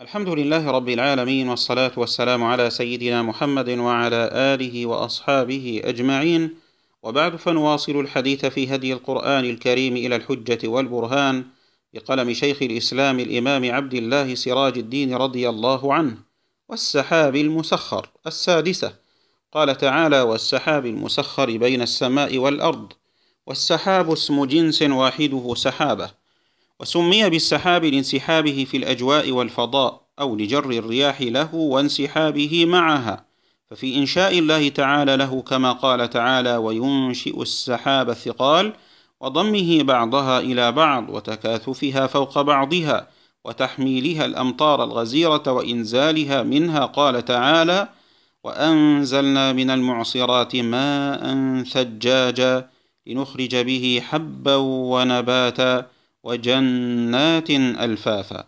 الحمد لله رب العالمين والصلاة والسلام على سيدنا محمد وعلى آله وأصحابه أجمعين وبعد فنواصل الحديث في هدي القرآن الكريم إلى الحجة والبرهان بقلم شيخ الإسلام الإمام عبد الله سراج الدين رضي الله عنه والسحاب المسخر السادسة قال تعالى والسحاب المسخر بين السماء والأرض والسحاب اسم جنس واحده سحابه وسمي بالسحاب لانسحابه في الأجواء والفضاء أو لجر الرياح له وانسحابه معها ففي إنشاء الله تعالى له كما قال تعالى وينشئ السحاب الثقال وضمه بعضها إلى بعض وتكاثفها فوق بعضها وتحميلها الأمطار الغزيرة وإنزالها منها قال تعالى وأنزلنا من المعصرات ماء ثجاجا لنخرج به حبا ونباتا وجنات الفافا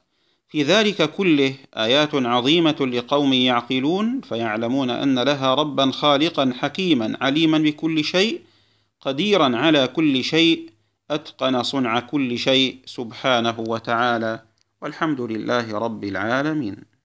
في ذلك كله ايات عظيمه لقوم يعقلون فيعلمون ان لها ربا خالقا حكيما عليما بكل شيء قديرا على كل شيء اتقن صنع كل شيء سبحانه وتعالى والحمد لله رب العالمين